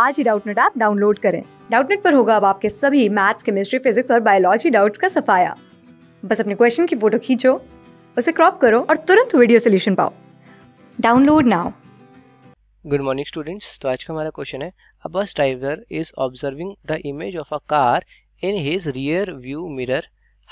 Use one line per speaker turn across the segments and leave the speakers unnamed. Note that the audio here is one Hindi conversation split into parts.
आज ही डाउटनेट ऐप डाउनलोड करें डाउटनेट पर होगा अब आपके सभी मैथ्स केमिस्ट्री फिजिक्स और बायोलॉजी डाउट्स का सफाया बस अपने क्वेश्चन की फोटो खींचो उसे क्रॉप करो और तुरंत वीडियो सोल्यूशन पाओ download now good morning students तो आज का हमारा क्वेश्चन है a bus driver is observing the image of a car in his rear view mirror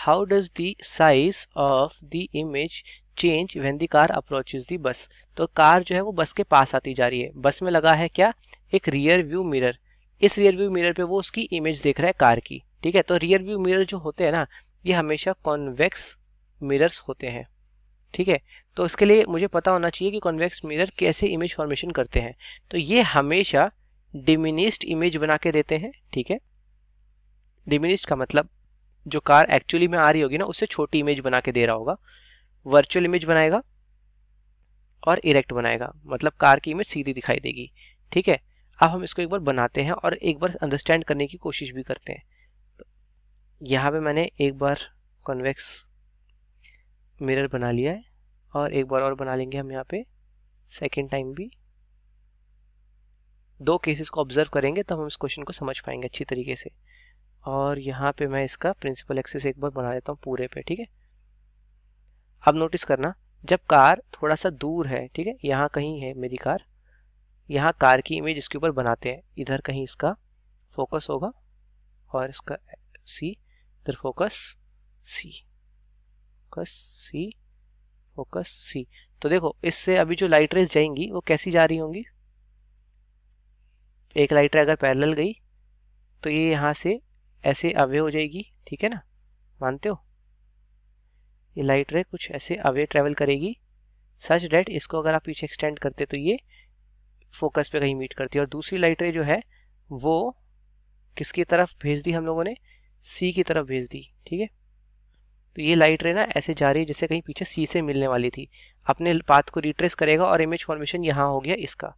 how does the size of the image change when the car approaches the bus तो कार जो है वो बस के पास आती जा रही है बस में लगा है क्या एक रियर व्यू मिरर इस रियर व्यू मिरर पे वो उसकी इमेज देख रहा है कार की ठीक है तो रियर व्यू मिरर जो होते हैं ना ये हमेशा कॉन्वेक्स मिरर्स होते हैं ठीक है तो इसके लिए मुझे पता होना चाहिए कि कॉन्वेक्स मिरर कैसे इमेज फॉर्मेशन करते हैं तो ये हमेशा डिमिनिस्ड इमेज बना के देते हैं ठीक है डिमिनिस्ड का मतलब जो कार एक्चुअली में आ रही होगी ना उससे छोटी इमेज बना के दे रहा होगा वर्चुअल इमेज बनाएगा और इरेक्ट बनाएगा मतलब कार की इमेज सीधी दिखाई देगी ठीक है अब हम इसको एक बार बनाते हैं और एक बार अंडरस्टैंड करने की कोशिश भी करते हैं यहाँ पे मैंने एक बार कॉन्वेक्स मिरर बना लिया है और एक बार और बना लेंगे हम यहाँ पे सेकेंड टाइम भी दो केसेस को ऑब्जर्व करेंगे तब हम इस क्वेश्चन को समझ पाएंगे अच्छी तरीके से और यहाँ पे मैं इसका प्रिंसिपल एक्सेस एक बार बना देता हूँ पूरे पे ठीक है अब नोटिस करना जब कार थोड़ा सा दूर है ठीक है यहाँ कहीं है मेरी कार यहाँ कार की इमेज इसके ऊपर बनाते हैं इधर कहीं इसका फोकस होगा और इसका सी इधर focus C focus C focus C तो देखो इससे अभी जो लाइट रेस जाएंगी वो कैसी जा रही होंगी एक लाइट रे अगर पैरेलल गई तो ये यहाँ से ऐसे अवे हो जाएगी ठीक है ना मानते हो ये लाइट रे कुछ ऐसे अवे ट्रैवल करेगी सच डेट इसको अगर आप पीछे एक्सटेंड करते तो ये फोकस पे कहीं मीट करती है और दूसरी लाइट रे जो है वो किसकी तरफ भेज दी हम लोगों ने सी की तरफ भेज दी ठीक है तो ये लाइट रे ना ऐसे जा रही है जैसे कहीं पीछे सी से मिलने वाली थी अपने पाथ को रिट्रेस करेगा और इमेज फॉर्मेशन यहाँ हो गया इसका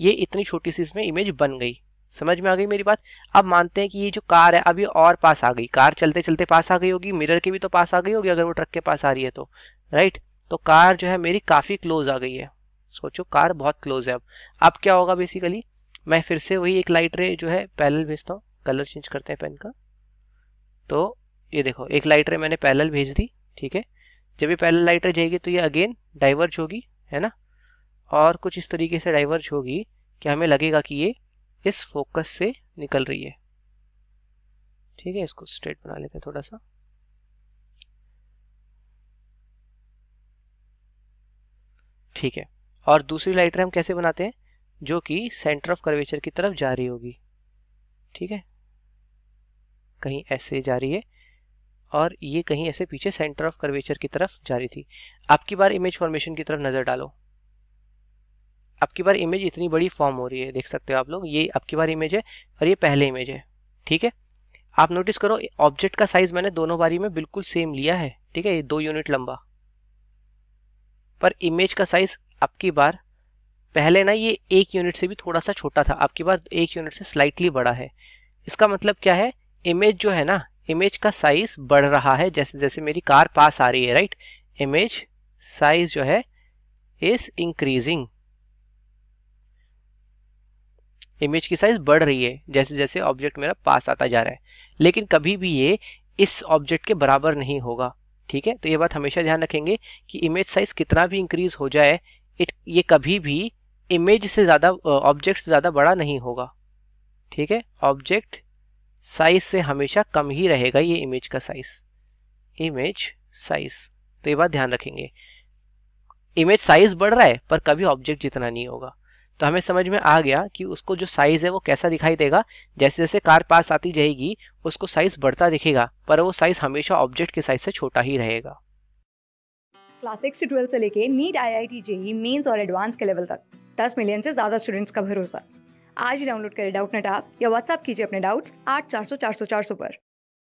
ये इतनी छोटी सी इसमें इमेज बन गई समझ में आ गई मेरी बात अब मानते हैं कि ये जो कार है अभी और पास आ गई कार चलते चलते पास आ गई होगी मिरर के भी तो पास आ गई होगी अगर वो ट्रक के पास आ रही है तो राइट तो कार जो है मेरी काफ़ी क्लोज आ गई है सोचो कार बहुत क्लोज है अब अब क्या होगा बेसिकली मैं फिर से वही एक लाइट रे जो है पैनल भेजता हूँ कलर चेंज करते हैं पेन का तो ये देखो एक लाइट रे मैंने पैनल भेज दी ठीक है जब ये पैनल लाइट रे जाएगी तो ये अगेन डाइवर्ज होगी है ना और कुछ इस तरीके से डाइवर्ज होगी कि हमें लगेगा कि ये इस फोकस से निकल रही है ठीक है इसको स्ट्रेट बना लेते हैं थोड़ा सा ठीक है और दूसरी लाइटर हम कैसे बनाते हैं जो कि सेंटर ऑफ कर्वेचर की तरफ जा रही होगी ठीक है कहीं ऐसे जा रही है और ये कहीं ऐसे पीछे सेंटर ऑफ कर्वेचर की तरफ जा रही थी आपकी बार इमेज फॉर्मेशन की तरफ नज़र डालो आपकी बार इमेज इतनी बड़ी फॉर्म हो रही है देख सकते हो आप लोग ये आपकी बार इमेज है और ये पहले इमेज है ठीक है आप नोटिस करो ऑब्जेक्ट का साइज मैंने दोनों बारी में बिल्कुल सेम लिया है ठीक है ये दो यूनिट लंबा पर इमेज का साइज आपकी बार पहले ना ये एक यूनिट से भी थोड़ा सा छोटा था आपकी बार एक यूनिट से स्लाइटली बड़ा है इसका मतलब क्या है इमेज जो है ना इमेज का साइज बढ़ रहा है जैसे जैसे मेरी कार पास आ रही है राइट इमेज साइज जो है इज इंक्रीजिंग इमेज की साइज बढ़ रही है जैसे जैसे ऑब्जेक्ट मेरा पास आता जा रहा है लेकिन कभी भी ये इस ऑब्जेक्ट के बराबर नहीं होगा ठीक है तो ये बात हमेशा ध्यान रखेंगे कि इमेज साइज कितना भी इंक्रीज हो जाए इट ये कभी भी इमेज से ज़्यादा ऑब्जेक्ट से ज़्यादा बड़ा नहीं होगा ठीक है ऑब्जेक्ट साइज से हमेशा कम ही रहेगा ये इमेज का साइज इमेज साइज तो ये बात ध्यान रखेंगे इमेज साइज बढ़ रहा है पर कभी ऑब्जेक्ट जितना नहीं होगा तो हमें समझ में आ गया कि उसको जो साइज़ है वो कैसा दिखाई देगा जैसे जैसे कार पास आती जाएगी उसको साइज़ बढ़ता दिखेगा पर वो साइज़ हमेशा ऑब्जेक्ट के साइज़ से छोटा ही रहेगा क्लास सिक्स से ट्वेल्थ से लेके NEET I I T JEE mains और एडवांस के लेवल तक दस मिलियन से ज़्यादा स्टूडेंट्स का भरोसा आज ही डाउनलोड करें डाउट नेट या व्हाट्सअप कीजिए अपने डाउट्स आठ चार सौ चार सौ चार सौ पर